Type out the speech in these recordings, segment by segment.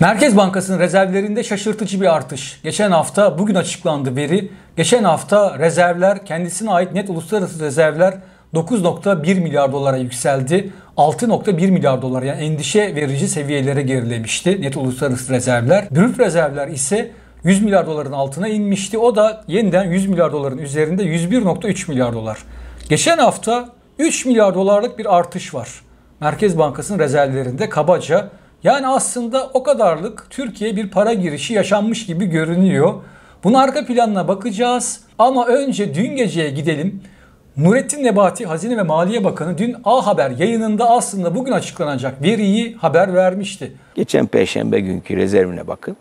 Merkez Bankası'nın rezervlerinde şaşırtıcı bir artış. Geçen hafta bugün açıklandı veri. Geçen hafta rezervler kendisine ait net uluslararası rezervler 9.1 milyar dolara yükseldi. 6.1 milyar dolar yani endişe verici seviyelere gerilemişti net uluslararası rezervler. Brüt rezervler ise 100 milyar doların altına inmişti. O da yeniden 100 milyar doların üzerinde 101.3 milyar dolar. Geçen hafta 3 milyar dolarlık bir artış var. Merkez Bankası'nın rezervlerinde kabaca yani aslında o kadarlık Türkiye bir para girişi yaşanmış gibi görünüyor. Bunun arka planına bakacağız ama önce dün geceye gidelim. Nurettin Nebati Hazine ve Maliye Bakanı dün A Haber yayınında aslında bugün açıklanacak veriyi haber vermişti. Geçen perşembe günkü rezervine bakın.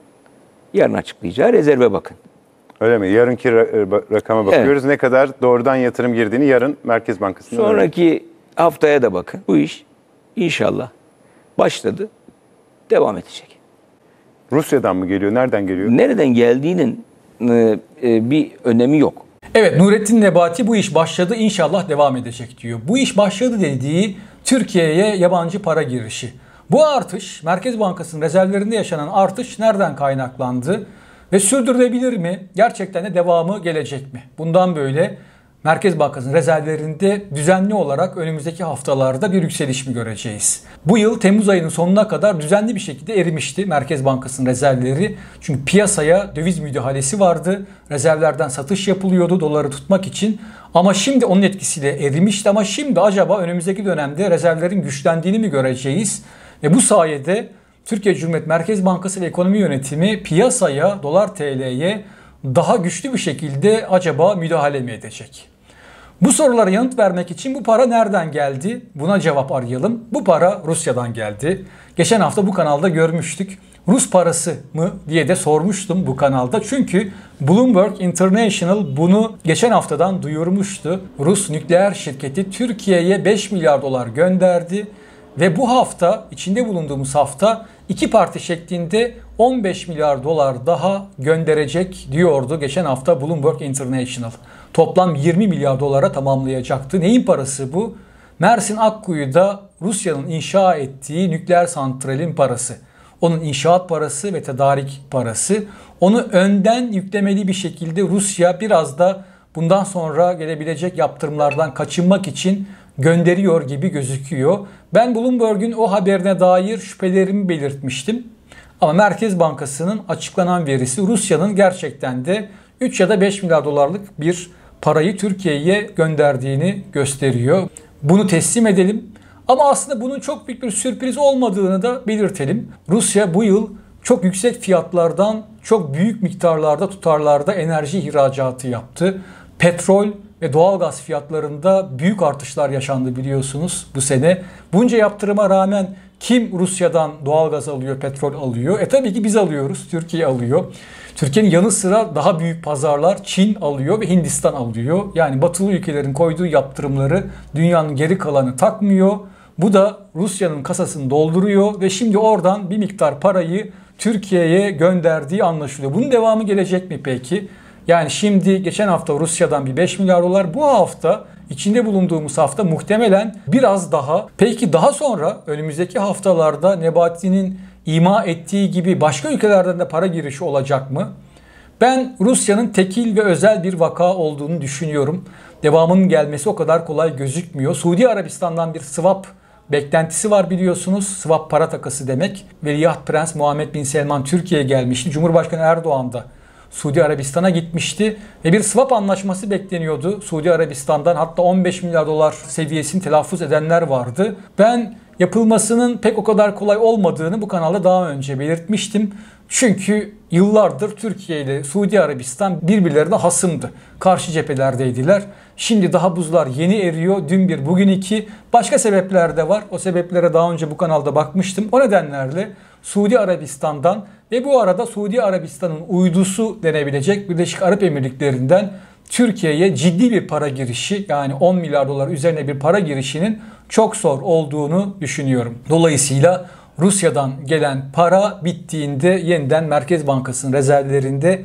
Yarın açıklayacağı rezerve bakın. Öyle mi? Yarınki e, rakama bakıyoruz. Evet. Ne kadar doğrudan yatırım girdiğini yarın Merkez Bankası'nda Sonraki öğrenin. haftaya da bakın. Bu iş inşallah başladı devam edecek. Rusya'dan mı geliyor? Nereden geliyor? Nereden geldiğinin e, e, bir önemi yok. Evet Nurettin Nebati bu iş başladı inşallah devam edecek diyor. Bu iş başladı dediği Türkiye'ye yabancı para girişi. Bu artış Merkez Bankası'nın rezervlerinde yaşanan artış nereden kaynaklandı ve sürdürülebilir mi? Gerçekten de devamı gelecek mi? Bundan böyle Merkez Bankası'nın rezervlerinde düzenli olarak önümüzdeki haftalarda bir yükseliş mi göreceğiz? Bu yıl Temmuz ayının sonuna kadar düzenli bir şekilde erimişti Merkez Bankası'nın rezervleri. Çünkü piyasaya döviz müdahalesi vardı. Rezervlerden satış yapılıyordu doları tutmak için. Ama şimdi onun etkisiyle erimişti ama şimdi acaba önümüzdeki dönemde rezervlerin güçlendiğini mi göreceğiz? Ve bu sayede Türkiye Cumhuriyet Merkez Bankası ve ekonomi yönetimi piyasaya, dolar TL'ye daha güçlü bir şekilde acaba müdahale mi edecek? Bu sorulara yanıt vermek için bu para nereden geldi? Buna cevap arayalım. Bu para Rusya'dan geldi. Geçen hafta bu kanalda görmüştük. Rus parası mı diye de sormuştum bu kanalda. Çünkü Bloomberg International bunu geçen haftadan duyurmuştu. Rus nükleer şirketi Türkiye'ye 5 milyar dolar gönderdi ve bu hafta içinde bulunduğumuz hafta iki parti şeklinde 15 milyar dolar daha gönderecek diyordu geçen hafta Bloomberg International toplam 20 milyar dolara tamamlayacaktı. Neyin parası bu? Mersin Akkuyu'da Rusya'nın inşa ettiği nükleer santralin parası. Onun inşaat parası ve tedarik parası. Onu önden yüklemeli bir şekilde Rusya biraz da bundan sonra gelebilecek yaptırımlardan kaçınmak için gönderiyor gibi gözüküyor. Ben Bloomberg'un o haberine dair şüphelerimi belirtmiştim. Ama Merkez Bankası'nın açıklanan verisi Rusya'nın gerçekten de 3 ya da 5 milyar dolarlık bir parayı Türkiye'ye gönderdiğini gösteriyor. Bunu teslim edelim ama aslında bunun çok büyük bir sürpriz olmadığını da belirtelim. Rusya bu yıl çok yüksek fiyatlardan çok büyük miktarlarda tutarlarda enerji ihracatı yaptı. Petrol ve doğalgaz fiyatlarında büyük artışlar yaşandı biliyorsunuz bu sene. Bunca yaptırıma rağmen kim Rusya'dan doğalgaz alıyor, petrol alıyor? E tabii ki biz alıyoruz. Türkiye alıyor. Türkiye'nin yanı sıra daha büyük pazarlar Çin alıyor ve Hindistan alıyor. Yani batılı ülkelerin koyduğu yaptırımları dünyanın geri kalanı takmıyor. Bu da Rusya'nın kasasını dolduruyor ve şimdi oradan bir miktar parayı Türkiye'ye gönderdiği anlaşılıyor. Bunun devamı gelecek mi peki? Yani şimdi geçen hafta Rusya'dan bir 5 milyar dolar, bu hafta içinde bulunduğumuz hafta muhtemelen biraz daha peki daha sonra önümüzdeki haftalarda Nebati'nin ima ettiği gibi başka ülkelerden de para girişi olacak mı? Ben Rusya'nın tekil ve özel bir vaka olduğunu düşünüyorum. Devamının gelmesi o kadar kolay gözükmüyor. Suudi Arabistan'dan bir swap beklentisi var biliyorsunuz. Swap para takası demek. Veliaht Prens Muhammed Bin Selman Türkiye'ye gelmişti. Cumhurbaşkanı Erdoğan da Suudi Arabistan'a gitmişti ve bir swap anlaşması bekleniyordu Suudi Arabistan'dan. Hatta 15 milyar dolar seviyesini telaffuz edenler vardı. Ben yapılmasının pek o kadar kolay olmadığını bu kanalda daha önce belirtmiştim. Çünkü yıllardır Türkiye ile Suudi Arabistan birbirlerine hasımdı. Karşı cephelerdeydiler. Şimdi daha buzlar yeni eriyor. Dün bir, bugün iki. Başka sebepler de var. O sebeplere daha önce bu kanalda bakmıştım. O nedenlerle Suudi Arabistan'dan ve bu arada Suudi Arabistan'ın uydusu denebilecek Birleşik Arap Emirlikleri'nden Türkiye'ye ciddi bir para girişi yani 10 milyar dolar üzerine bir para girişinin çok zor olduğunu düşünüyorum. Dolayısıyla Rusya'dan gelen para bittiğinde yeniden Merkez Bankası'nın rezervlerinde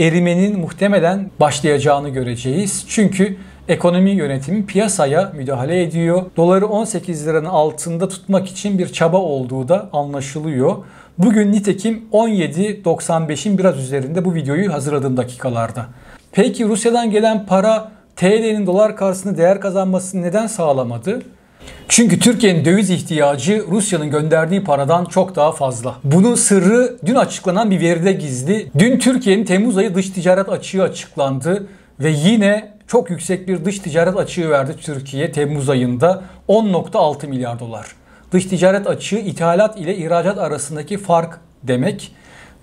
erimenin muhtemelen başlayacağını göreceğiz. Çünkü ekonomi yönetimi piyasaya müdahale ediyor. Doları 18 liranın altında tutmak için bir çaba olduğu da anlaşılıyor. Bugün nitekim 17.95'in biraz üzerinde bu videoyu hazırladığım dakikalarda. Peki Rusya'dan gelen para TL'nin dolar karşısında değer kazanmasını neden sağlamadı? Çünkü Türkiye'nin döviz ihtiyacı Rusya'nın gönderdiği paradan çok daha fazla. Bunun sırrı dün açıklanan bir veride gizli. Dün Türkiye'nin Temmuz ayı dış ticaret açığı açıklandı ve yine çok yüksek bir dış ticaret açığı verdi Türkiye Temmuz ayında 10.6 milyar dolar. Dış ticaret açığı ithalat ile ihracat arasındaki fark demek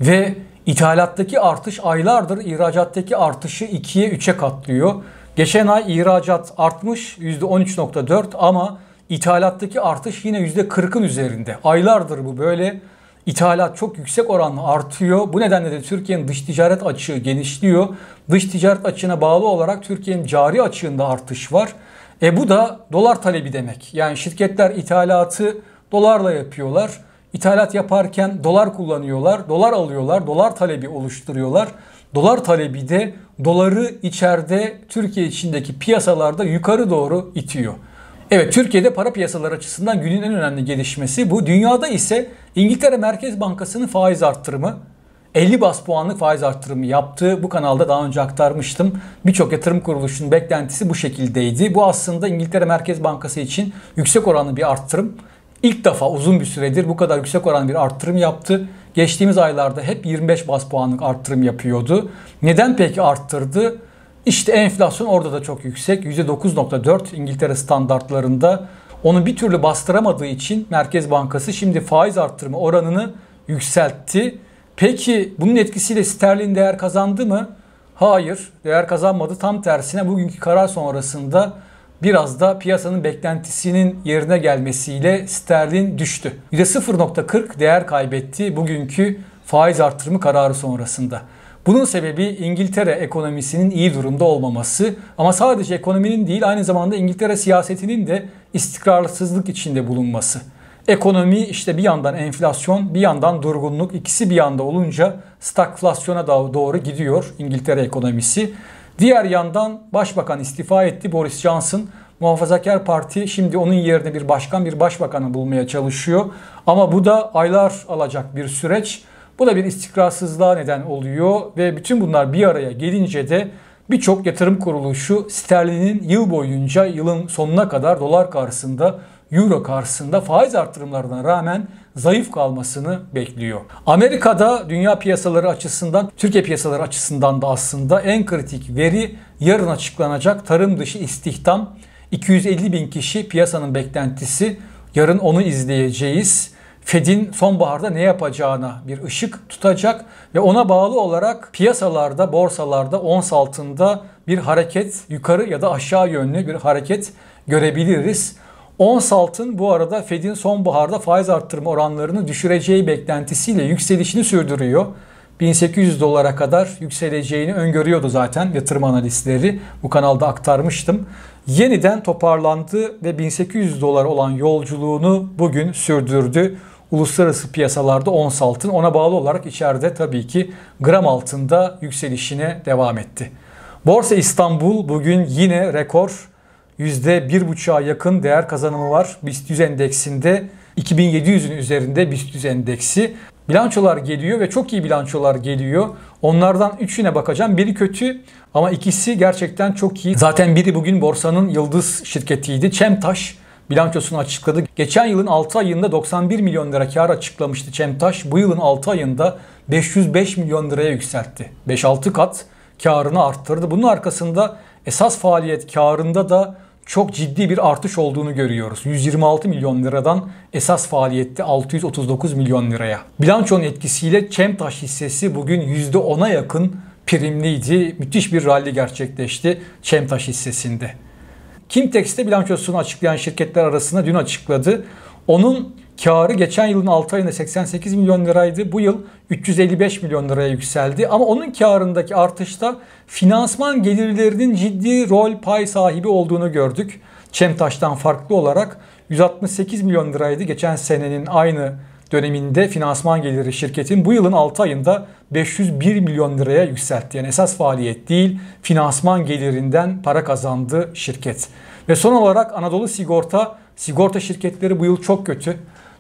ve ithalattaki artış aylardır ihracattaki artışı 2'ye 3'e katlıyor. Geçen ay ihracat artmış %13.4 ama ithalattaki artış yine %40'ın üzerinde. Aylardır bu böyle. İthalat çok yüksek oranla artıyor. Bu nedenle de Türkiye'nin dış ticaret açığı genişliyor. Dış ticaret açığına bağlı olarak Türkiye'nin cari açığında artış var. E bu da dolar talebi demek. Yani şirketler ithalatı dolarla yapıyorlar. İthalat yaparken dolar kullanıyorlar, dolar alıyorlar, dolar talebi oluşturuyorlar. Dolar talebi de doları içeride Türkiye içindeki piyasalarda yukarı doğru itiyor. Evet Türkiye'de para piyasaları açısından günün en önemli gelişmesi bu. Dünyada ise İngiltere Merkez Bankası'nın faiz arttırımı 50 bas puanlık faiz arttırımı yaptı. Bu kanalda daha önce aktarmıştım. Birçok yatırım kuruluşunun beklentisi bu şekildeydi. Bu aslında İngiltere Merkez Bankası için yüksek oranlı bir arttırım. İlk defa uzun bir süredir bu kadar yüksek oranlı bir arttırım yaptı. Geçtiğimiz aylarda hep 25 bas puanlık arttırım yapıyordu. Neden peki arttırdı? İşte enflasyon orada da çok yüksek. %9.4 İngiltere standartlarında. Onu bir türlü bastıramadığı için Merkez Bankası şimdi faiz arttırma oranını yükseltti. Peki bunun etkisiyle sterlin değer kazandı mı? Hayır, değer kazanmadı. Tam tersine bugünkü karar sonrasında biraz da piyasanın beklentisinin yerine gelmesiyle sterlin düştü. %0.40 değer kaybetti bugünkü faiz artırımı kararı sonrasında. Bunun sebebi İngiltere ekonomisinin iyi durumda olmaması ama sadece ekonominin değil aynı zamanda İngiltere siyasetinin de istikrarsızlık içinde bulunması. Ekonomi işte bir yandan enflasyon bir yandan durgunluk ikisi bir yanda olunca stagflasyona doğru gidiyor İngiltere ekonomisi. Diğer yandan başbakan istifa etti Boris Johnson. Muhafazakar Parti şimdi onun yerine bir başkan bir başbakanı bulmaya çalışıyor. Ama bu da aylar alacak bir süreç. Bu da bir istikrarsızlığa neden oluyor ve bütün bunlar bir araya gelince de birçok yatırım kuruluşu sterlinin yıl boyunca yılın sonuna kadar dolar karşısında euro karşısında faiz artırımlarına rağmen zayıf kalmasını bekliyor. Amerika'da dünya piyasaları açısından, Türkiye piyasaları açısından da aslında en kritik veri yarın açıklanacak tarım dışı istihdam. 250 bin kişi piyasanın beklentisi. Yarın onu izleyeceğiz. Fed'in sonbaharda ne yapacağına bir ışık tutacak ve ona bağlı olarak piyasalarda, borsalarda, ons altında bir hareket, yukarı ya da aşağı yönlü bir hareket görebiliriz. Ons altın bu arada Fed'in sonbaharda faiz arttırma oranlarını düşüreceği beklentisiyle yükselişini sürdürüyor. 1800 dolara kadar yükseleceğini öngörüyordu zaten yatırım analistleri. Bu kanalda aktarmıştım. Yeniden toparlandı ve 1800 dolar olan yolculuğunu bugün sürdürdü uluslararası piyasalarda ons altın ona bağlı olarak içeride tabii ki gram altında yükselişine devam etti. Borsa İstanbul bugün yine rekor %1,5'a yakın değer kazanımı var. BIST 100 endeksinde 2700'ün üzerinde BIST 100 endeksi. Bilançolar geliyor ve çok iyi bilançolar geliyor. Onlardan üçüne bakacağım. Biri kötü ama ikisi gerçekten çok iyi. Zaten biri bugün borsanın yıldız şirketiydi. Çemtaş bilançosunu açıkladı. Geçen yılın 6 ayında 91 milyon lira kar açıklamıştı Çemtaş. Bu yılın 6 ayında 505 milyon liraya yükseltti. 5-6 kat karını arttırdı. Bunun arkasında esas faaliyet karında da çok ciddi bir artış olduğunu görüyoruz. 126 milyon liradan esas faaliyette 639 milyon liraya. Bilançonun etkisiyle Çemtaş hissesi bugün %10'a yakın primliydi. Müthiş bir rally gerçekleşti Çemtaş hissesinde. Kimtex'te bilançosunu açıklayan şirketler arasında dün açıkladı. Onun karı geçen yılın 6 ayında 88 milyon liraydı. Bu yıl 355 milyon liraya yükseldi. Ama onun karındaki artışta finansman gelirlerinin ciddi rol pay sahibi olduğunu gördük. Çemtaş'tan farklı olarak 168 milyon liraydı geçen senenin aynı döneminde finansman geliri şirketin bu yılın 6 ayında 501 milyon liraya yükseltti. Yani esas faaliyet değil finansman gelirinden para kazandı şirket. Ve son olarak Anadolu Sigorta, sigorta şirketleri bu yıl çok kötü.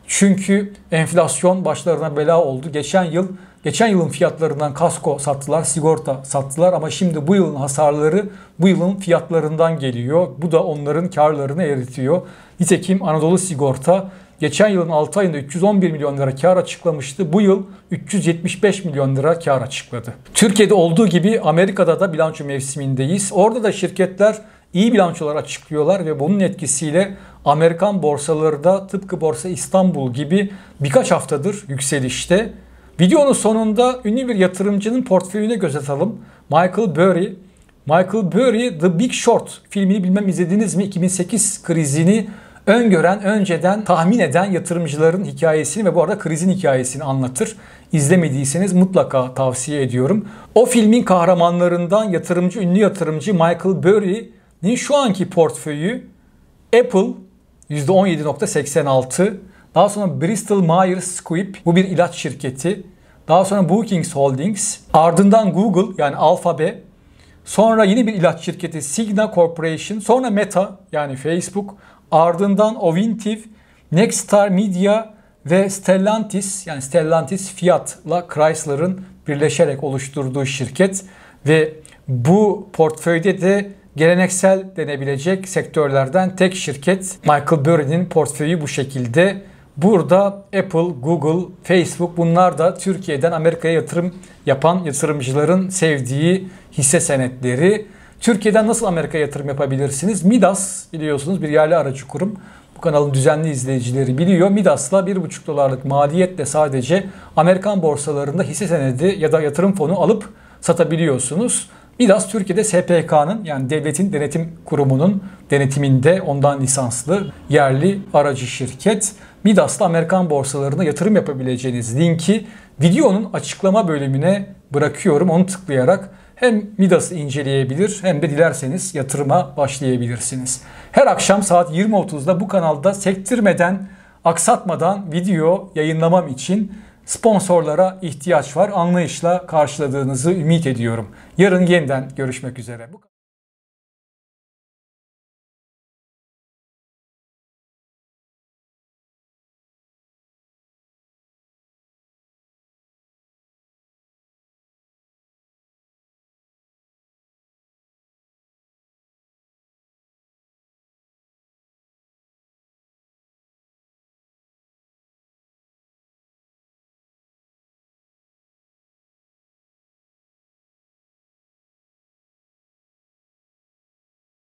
Çünkü enflasyon başlarına bela oldu. Geçen yıl geçen yılın fiyatlarından kasko sattılar, sigorta sattılar ama şimdi bu yılın hasarları bu yılın fiyatlarından geliyor. Bu da onların karlarını eritiyor. Nitekim Anadolu Sigorta Geçen yılın 6 ayında 311 milyon lira kar açıklamıştı. Bu yıl 375 milyon lira kar açıkladı. Türkiye'de olduğu gibi Amerika'da da bilanço mevsimindeyiz. Orada da şirketler iyi bilançolar açıklıyorlar ve bunun etkisiyle Amerikan borsaları da tıpkı Borsa İstanbul gibi birkaç haftadır yükselişte. Videonun sonunda ünlü bir yatırımcının portföyüne göz atalım. Michael Burry. Michael Burry The Big Short filmini bilmem izlediniz mi? 2008 krizini öngören, önceden tahmin eden yatırımcıların hikayesini ve bu arada krizin hikayesini anlatır. İzlemediyseniz mutlaka tavsiye ediyorum. O filmin kahramanlarından yatırımcı, ünlü yatırımcı Michael Burry'nin şu anki portföyü Apple %17.86, daha sonra Bristol Myers Squibb bu bir ilaç şirketi, daha sonra Bookings Holdings, ardından Google yani Alphabet, sonra yeni bir ilaç şirketi Signa Corporation, sonra Meta yani Facebook, Ardından Ovintiv, Nexstar Media ve Stellantis yani Stellantis Fiat'la Chrysler'ın birleşerek oluşturduğu şirket ve bu portföyde de geleneksel denebilecek sektörlerden tek şirket Michael Burry'nin portföyü bu şekilde. Burada Apple, Google, Facebook bunlar da Türkiye'den Amerika'ya yatırım yapan yatırımcıların sevdiği hisse senetleri. Türkiye'den nasıl Amerika yatırım yapabilirsiniz? Midas biliyorsunuz bir yerli aracı kurum. Bu kanalın düzenli izleyicileri biliyor. Midas'la 1,5 dolarlık maliyetle sadece Amerikan borsalarında hisse senedi ya da yatırım fonu alıp satabiliyorsunuz. Midas Türkiye'de SPK'nın yani Devletin Denetim Kurumu'nun denetiminde ondan lisanslı yerli aracı şirket. Midas'la Amerikan borsalarına yatırım yapabileceğiniz linki videonun açıklama bölümüne bırakıyorum. Onu tıklayarak hem Midas'ı inceleyebilir hem de dilerseniz yatırıma başlayabilirsiniz. Her akşam saat 20.30'da bu kanalda sektirmeden, aksatmadan video yayınlamam için sponsorlara ihtiyaç var. Anlayışla karşıladığınızı ümit ediyorum. Yarın yeniden görüşmek üzere.